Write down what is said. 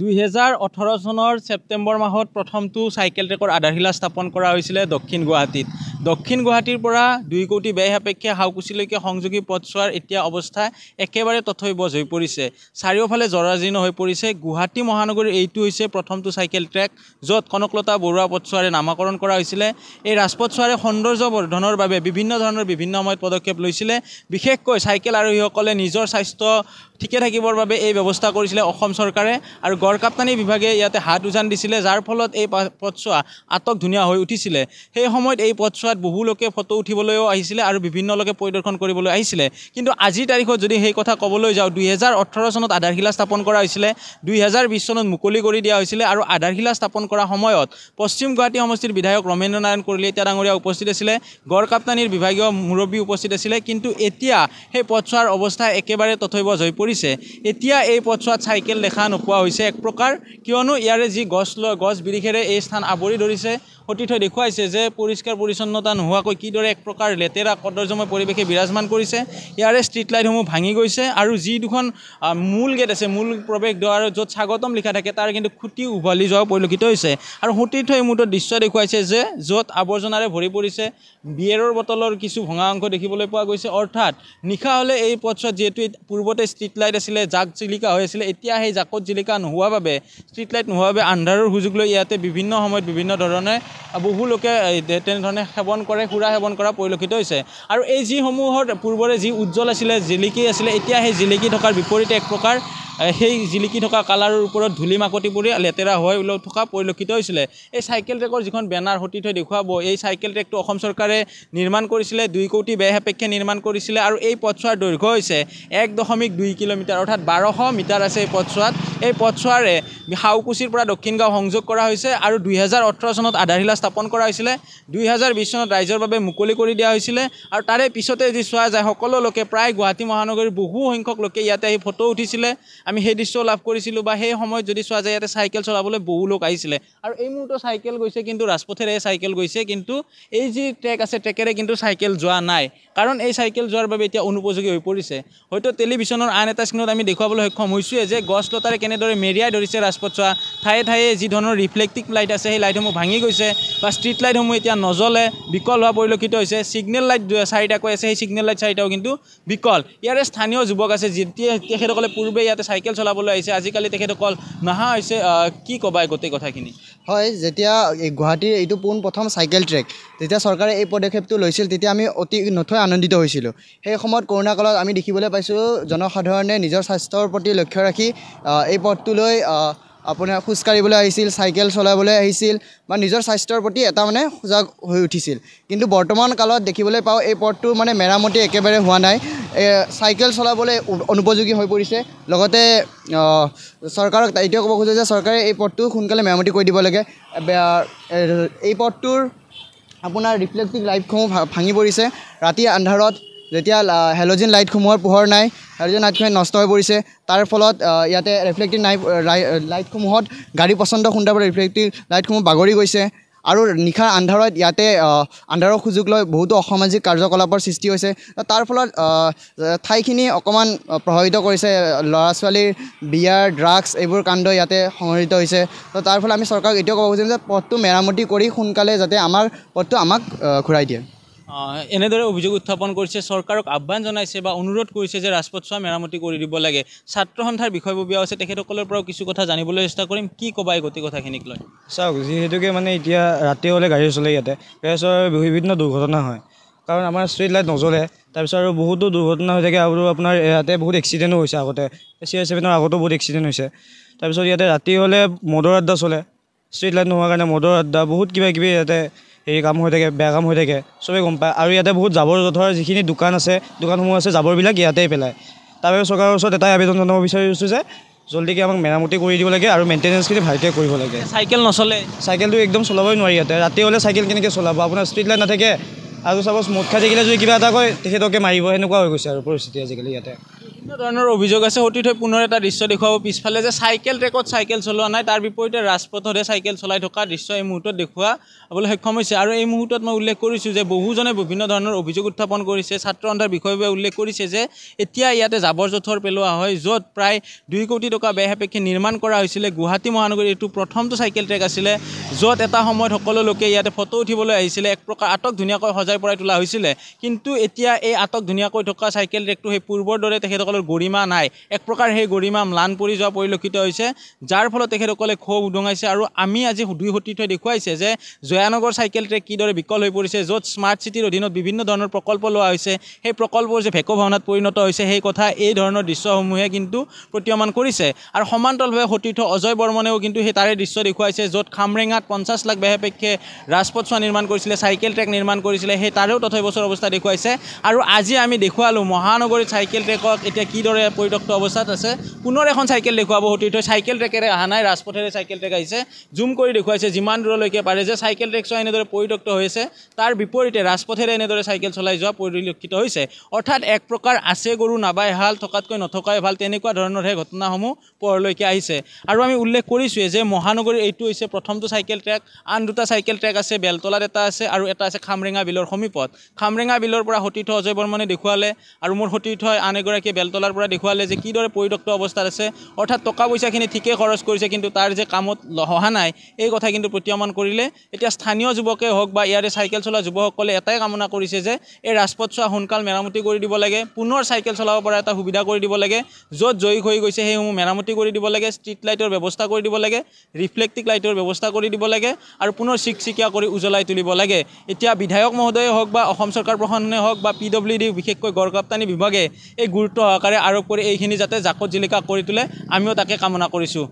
দুহেজাৰ ওঠৰ চনৰ ছেপ্টেম্বৰ মাহত প্ৰথমটো চাইকেল ট্ৰেকৰ আধাৰশিলা স্থাপন কৰা হৈছিলে দক্ষিণ গুৱাহাটীত দক্ষিণ গুৱাহাটীৰ পৰা দুই কোটি ব্যয় সাপেক্ষে হাউকুচিলৈকে সংযোগী পথছোৱাৰ এতিয়া অৱস্থা একেবাৰে তথৈবজ হৈ পৰিছে চাৰিওফালে জৰাজীৰ্ণ হৈ পৰিছে গুৱাহাটী মহানগৰীৰ এইটো হৈছে প্ৰথমটো চাইকেল ট্ৰেক য'ত কনকলতা বৰুৱা পথছোৱাৰে নামাকৰণ কৰা হৈছিলে এই ৰাজপথছোৱাৰে সৌন্দৰ্য বৰ্ধনৰ বাবে বিভিন্ন ধৰণৰ বিভিন্ন সময়ত পদক্ষেপ লৈছিলে বিশেষকৈ চাইকেল আৰোহীসকলে নিজৰ স্বাস্থ্য ঠিকে থাকিবৰ বাবে এই ব্যৱস্থা কৰিছিলে অসম চৰকাৰে আৰু গড়কাপ্তানী বিভাগে ইয়াতে হাত উজান দিছিলে যাৰ ফলত এই পথছোৱা আটক ধুনীয়া হৈ উঠিছিলে সেই সময়ত এই পথছোৱাত বহু লোকে ফটো উঠিবলৈও আহিছিলে আৰু বিভিন্ন লোকে পৰিদৰ্শন কৰিবলৈ আহিছিলে কিন্তু আজিৰ তাৰিখত যদি সেই কথা ক'বলৈ যাওঁ দুহেজাৰ ওঠৰ চনত আধাৰশিলা স্থাপন কৰা হৈছিলে দুই হেজাৰ বিছ চনত মুকলি কৰি দিয়া হৈছিলে আৰু আধাৰশিলা স্থাপন কৰা সময়ত পশ্চিম গুৱাহাটী সমষ্টিৰ বিধায়ক ৰমেন্দ্ৰ নাৰায়ণ কলিতা ডাঙৰীয়া উপস্থিত আছিলে গড় গড়কাপ্তানীৰ বিভাগীয় মুৰব্বী উপস্থিত আছিলে কিন্তু এতিয়া সেই পথছোৱাৰ অৱস্থা একেবাৰে তথৈব জয়পুৰ কৰিছে এতিয়া এই পথছোৱাত চাইকেল দেখা নোপোৱা হৈছে এক প্ৰকাৰ কিয়নো ইয়াৰে যি গছ লয় গছ বিৰিখেৰে এই স্থান আৱৰি ধৰিছে অতীতই দেখুৱাইছে যে পৰিষ্কাৰ পৰিচ্ছন্নতা নোহোৱাকৈ কিদৰে এক প্ৰকাৰ লেতেৰা কদৰ্জময় পৰিৱেশে বিৰাজমান কৰিছে ইয়াৰে ষ্ট্ৰীট লাইটসমূহ ভাঙি গৈছে আৰু যি দুখন মূল গেট আছে মূল প্ৰৱেশ দুৱাৰ য'ত স্বাগতম লিখা থাকে তাৰ কিন্তু খুটি উভালি যোৱা পৰিলক্ষিত হৈছে আৰু সতীৰ্থ এই মুহূৰ্তত দৃশ্য দেখুৱাইছে যে য'ত আৱৰ্জনাৰে ভৰি পৰিছে বিয়েৰৰ বটলৰ কিছু ভঙা অংশ দেখিবলৈ পোৱা গৈছে অৰ্থাৎ নিশা হ'লে এই পথছোৱাত যিহেতু পূৰ্বতে ষ্ট্ৰীট ষ্ট্ৰীট লাইট আছিলে জাক জিলিকা হৈ আছিলে এতিয়া সেই জাকত জিলিকা নোহোৱা বাবে ষ্ট্ৰীট লাইট নোহোৱাৰ বাবে আন্ধাৰৰ সুযোগ লৈ ইয়াতে বিভিন্ন সময়ত বিভিন্ন ধৰণে বহু লোকে তেনেধৰণে সেৱন কৰে সুৰা সেৱন কৰা পৰিলক্ষিত হৈছে আৰু এই যিসমূহৰ পূৰ্বৰে যি উজ্জ্বল আছিলে জিলিকি আছিলে এতিয়া সেই জিলিকি থকাৰ বিপৰীতে এক প্ৰকাৰ সেই জিলিকি থকা কালাৰৰ ওপৰত ধূলি মাকতি পৰি লেতেৰা হৈ ওলাই থকা পৰিলক্ষিত হৈছিলে এই চাইকেল ট্ৰেকৰ যিখন বেনাৰ সতী থৈ দেখুৱাব এই চাইকেল ট্ৰেকটো অসম চৰকাৰে নিৰ্মাণ কৰিছিলে দুই কোটি ব্যয় সাপেক্ষে নিৰ্মাণ কৰিছিলে আৰু এই পথছোৱাৰ দৈৰ্ঘ্য হৈছে এক দশমিক দুই কিলোমিটাৰ অৰ্থাৎ বাৰশ মিটাৰ আছে এই পথছোৱাত এই পথছোৱাৰে হাউকুচিৰ পৰা দক্ষিণ গাঁও সংযোগ কৰা হৈছে আৰু দুহেজাৰ ওঠৰ চনত আধাৰশিলা স্থাপন কৰা হৈছিলে দুই হাজাৰ বিছ চনত ৰাইজৰ বাবে মুকলি কৰি দিয়া হৈছিলে আৰু তাৰে পিছতে যদি চোৱা যায় সকলো লোকে প্ৰায় গুৱাহাটী মহানগৰীৰ বহু সংখ্যক লোকে ইয়াতে আহি ফটো উঠিছিলে আমি সেই দৃশ্য লাভ কৰিছিলোঁ বা সেই সময়ত যদি চোৱা যায় ইয়াতে চাইকেল চলাবলৈ বহু লোক আহিছিলে আৰু এই মুহূৰ্তত চাইকেল গৈছে কিন্তু ৰাজপথেৰে চাইকেল গৈছে কিন্তু এই যি ট্ৰেক আছে ট্ৰেকেৰে কিন্তু চাইকেল যোৱা নাই কাৰণ এই চাইকেল যোৱাৰ বাবে এতিয়া অনুপযোগী হৈ পৰিছে হয়তো টেলিভিশ্যনৰ আন এটা স্ক্ৰীণত আমি দেখুৱাবলৈ সক্ষম হৈছোঁ যে গছ লতাৰে কেনেদৰে মেৰিয়াই ধৰিছে ৰাজপথ চোৱা ঠায়ে ঠায়ে যি ধৰণৰ ৰিফ্লেক্টিক লাইট আছে সেই লাইটসমূহ ভাঙি গৈছে বা ষ্ট্ৰীট লাইটসমূহ এতিয়া নজ্বলে বিকল হোৱা পৰিলক্ষিত হৈছে ছিগনেল লাইট চাৰিটাকৈ আছে সেই ছিগনেল লাইট চাৰিটাও কিন্তু বিকল ইয়াৰে স্থানীয় যুৱক আছে যেতিয়া তেখেতসকলে পূৰ্বে ইয়াতে চাই চাইকেল চলাবলৈ আহিছে আজিকালি তেখেতসকল নাহা হৈছে কি ক'বাই গোটেই কথাখিনি হয় যেতিয়া গুৱাহাটীৰ এইটো পোন প্ৰথম চাইকেল ট্ৰেক যেতিয়া চৰকাৰে এই পদক্ষেপটো লৈছিল তেতিয়া আমি অতি নথৈ আনন্দিত হৈছিলোঁ সেই সময়ত কৰোণা কালত আমি দেখিবলৈ পাইছোঁ জনসাধাৰণে নিজৰ স্বাস্থ্যৰ প্ৰতি লক্ষ্য ৰাখি এই পথটোলৈ আপোনাৰ খোজকাঢ়িবলৈ আহিছিল চাইকেল চলাবলৈ আহিছিল বা নিজৰ স্বাস্থ্যৰ প্ৰতি এটা মানে সজাগ হৈ উঠিছিল কিন্তু বৰ্তমান কালত দেখিবলৈ পাওঁ এই পথটো মানে মেৰামতি একেবাৰে হোৱা নাই চাইকেল চলাবলৈ অনুপযোগী হৈ পৰিছে লগতে চৰকাৰক এতিয়াও ক'ব খোজে যে চৰকাৰে এই পথটো সোনকালে মেৰামতি কৰি দিব লাগে এই পথটোৰ আপোনাৰ ৰিফ্লেক্টিভ লাইটসমূহ ভাঙি পৰিছে ৰাতি আন্ধাৰত যেতিয়া হেলোজিন লাইট সোমোৱাৰ পোহৰ নাই হেলোজিন লাইটখিনি নষ্ট হৈ পৰিছে তাৰ ফলত ইয়াতে ৰিফ্লেক্টিভ নাই লাইটসমূহত গাড়ী পচন্দ সুন্দৰভাৱে ৰিফ্লেক্টিভ লাইটসমূহ বাগৰি গৈছে আৰু নিশাৰ আন্ধাৰত ইয়াতে আন্ধাৰৰ সুযোগ লৈ বহুতো অসামাজিক কাৰ্যকলাপৰ সৃষ্টি হৈছে তাৰ ফলত ঠাইখিনি অকণমান প্ৰভাৱিত কৰিছে ল'ৰা ছোৱালীৰ বিয়াৰ ড্ৰাগছ এইবোৰ কাণ্ড ইয়াতে সংঘটিত হৈছে তো তাৰ ফলত আমি চৰকাৰক এতিয়াও ক'ব খুজিম যে পথটো মেৰামতি কৰি সোনকালে যাতে আমাৰ পথটো আমাক ঘূৰাই দিয়ে এনেদৰে অভিযোগ উত্থাপন কৰিছে চৰকাৰক আহ্বান জনাইছে বা অনুৰোধ কৰিছে যে ৰাজপথছোৱা মেৰামতি কৰি দিব লাগে ছাত্ৰ সন্থাৰ বিষয়ববীয়া আছে তেখেতসকলৰ পৰাও কিছু কথা জানিবলৈ চেষ্টা কৰিম কি ক'বা এই গোটেই কথাখিনিক লৈ চাওক যিহেতুকে মানে এতিয়া ৰাতি হ'লে গাড়ী চলে ইয়াতে গাড়ী বিভিন্ন দুৰ্ঘটনা হয় কাৰণ আমাৰ ষ্ট্ৰীট লাইট নজ্বলে তাৰপিছত আৰু বহুতো দুৰ্ঘটনা হৈ থাকে আৰু আপোনাৰ ইয়াতে বহুত এক্সিডেণ্টো হৈছে আগতে এ চি আই চেভেনৰ আগতো বহুত এক্সিডেণ্ট হৈছে তাৰপিছত ইয়াতে ৰাতি হ'লে মদৰ আড্ডা চলে ষ্ট্ৰীট লাইট নোহোৱাৰ কাৰণে মদৰ আড্ডা বহুত কিবা কিবি ইয়াতে হেৰি কাম হৈ থাকে বেয়া কাম হৈ থাকে চবেই গম পায় আৰু ইয়াতে বহুত জাবৰ জোঁথৰ যিখিনি দোকান আছে দোকানসমূহ আছে জাবৰবিলাক ইয়াতেই পেলায় বাবে চৰকাৰৰ ওচৰত এটাই আবেদন জনাব বিচাৰিছোঁ যে জলদিকৈ আমাক মেৰামতি কৰি দিব লাগে আৰু মেইনটেনেঞ্চখিনি ভালকৈ কৰিব লাগে চাইকেল নচলে চাইকেলটো একদম চলাবই নোৱাৰি ইয়াতে ৰাতি হ'লে চাইকেল কেনেকৈ চলাব আপোনাৰ স্পীড লাইট নাথাকে আৰু চাপ'জ মদ খাই থাকিলে যদি কিবা এটা কয় তেখেতকে মাৰিব সেনেকুৱা হৈ গৈছে আৰু পৰিস্থিতি আজিকালি ইয়াতে বিভিন্ন ধৰণৰ অভিযোগ আছে সতীৰ্থই পুনৰ এটা দৃশ্য দেখুৱাব পিছফালে যে চাইকেল ট্ৰেকত চাইকেল চলোৱা নাই তাৰ বিপৰীতে ৰাজপথতহে চাইকেল চলাই থকা দৃশ্য এই মুহূৰ্তত দেখুৱাবলৈ সক্ষম হৈছে আৰু এই মুহূৰ্তত মই উল্লেখ কৰিছোঁ যে বহুজনে বিভিন্ন ধৰণৰ অভিযোগ উত্থাপন কৰিছে ছাত্ৰ সন্থাৰ বিষয়বাবে উল্লেখ কৰিছে যে এতিয়া ইয়াতে জাবৰ জোথৰ পেলোৱা হয় য'ত প্ৰায় দুই কোটি টকা বেহেপেক্ষে নিৰ্মাণ কৰা হৈছিলে গুৱাহাটী মহানগৰীত এইটো প্ৰথমটো চাইকেল ট্ৰেক আছিলে য'ত এটা সময়ত সকলো লোকে ইয়াতে ফটো উঠিবলৈ আহিছিলে এক প্ৰকাৰ আটক ধুনীয়াকৈ সজাই পৰাই তোলা হৈছিলে কিন্তু এতিয়া এই আটক ধুনীয়াকৈ থকা চাইকেল ট্ৰেকটো সেই পূৰ্বৰ দৰে তেখেতসকলে যিসকলৰ গৰিমা নাই এক প্ৰকাৰ সেই গৰিমা ম্লান পৰি যোৱা পৰিলক্ষিত হৈছে যাৰ ফলত তেখেতসকলে ক্ষোভ উদঙাইছে আৰু আমি আজি দুই সতীৰ্থই দেখুৱাইছে যে জয়ানগৰ চাইকেল ট্ৰেক কিদৰে বিকল হৈ পৰিছে য'ত স্মাৰ্ট চিটিৰ অধীনত বিভিন্ন ধৰণৰ প্ৰকল্প লোৱা হৈছে সেই প্ৰকল্পবোৰ যে ভেকভাৱনাত পৰিণত হৈছে সেই কথা এই ধৰণৰ দৃশ্যসমূহে কিন্তু প্ৰতীয়মান কৰিছে আৰু সমান্তৰালভাৱে সতীৰ্থ অজয় বৰ্মনেও কিন্তু সেই তাৰে দৃশ্য দেখুৱাইছে য'ত খামৰেঙাত পঞ্চাছ লাখ বেহাপেক্ষে বেহেপেক্ষে ৰাজপথছোৱা নিৰ্মাণ কৰিছিলে চাইকেল ট্ৰেক নিৰ্মাণ কৰিছিলে সেই তাৰেও তথা এবছৰ অৱস্থা দেখুৱাইছে আৰু আজি আমি দেখুৱালোঁ মহানগৰীত চাইকেল ট্ৰেকক এতিয়া কিদৰে পৰিদক্ত অৱস্থাত আছে পুনৰ এখন চাইকেল দেখুৱাব সতীৰ্থই চাইকেল ট্ৰেকেৰে অহা নাই ৰাজপথেৰে চাইকেল ট্ৰেক আহিছে জুম কৰি দেখুৱাইছে যিমান দূৰলৈকে পাৰে যে চাইকেল ট্ৰেক চোৱা এনেদৰে পৰিত্যক্ত হৈছে তাৰ বিপৰীতে ৰাজপথেৰে এনেদৰে চাইকেল চলাই যোৱা পৰিলক্ষিত হৈছে অৰ্থাৎ এক প্ৰকাৰ আছে গৰু নাবাই ভাল থকাতকৈ নথকাই ভাল তেনেকুৱা ধৰণৰহে ঘটনাসমূহ পৰলৈকে আহিছে আৰু আমি উল্লেখ কৰিছোঁৱেই যে মহানগৰীৰ এইটো হৈছে প্ৰথমটো চাইকেল ট্ৰেক আন দুটা চাইকেল ট্ৰেক আছে বেলতলাত এটা আছে আৰু এটা আছে খামৰেঙা বিলৰ সমীপত খামৰেঙা বিলৰ পৰা সতীৰ্থ অজয় বৰ্মনে দেখুৱালে আৰু মোৰ সতীৰ্থই আন এগৰাকীয়ে বেলতলা তলাৰ পৰা দেখুৱালে যে কিদৰে পৰিত্যক্ত অৱস্থাত আছে অৰ্থাৎ টকা পইচাখিনি ঠিকেই খৰচ কৰিছে কিন্তু তাৰ যে কামত সহা নাই এই কথা কিন্তু প্ৰত্যমান কৰিলে এতিয়া স্থানীয় যুৱকে হওক বা ইয়াৰে চাইকেল চলা যুৱকসকলে এটাই কামনা কৰিছে যে এই ৰাজপথছোৱা সোনকাল মেৰামতি কৰি দিব লাগে পুনৰ চাইকেল চলাব পৰা এটা সুবিধা কৰি দিব লাগে য'ত জয়ী হৈ গৈছে সেইসমূহ মেৰামতি কৰি দিব লাগে ষ্ট্ৰীট লাইটৰ ব্যৱস্থা কৰি দিব লাগে ৰিফ্লেক্টিক লাইটৰ ব্যৱস্থা কৰি দিব লাগে আৰু পুনৰ চিকচিকীয়া কৰি উজলাই তুলিব লাগে এতিয়া বিধায়ক মহোদয়ে হওক বা অসম চৰকাৰ প্ৰশাসনে হওক বা পি ডব্লিউ ডি বিশেষকৈ গড়কাপ্তানি বিভাগে এই গুৰুত্ব সহকাৰে চৰকাৰে আৰোপ কৰি এইখিনি যাতে জাকত জিলিকা কৰি তোলে আমিও তাকে কামনা কৰিছোঁ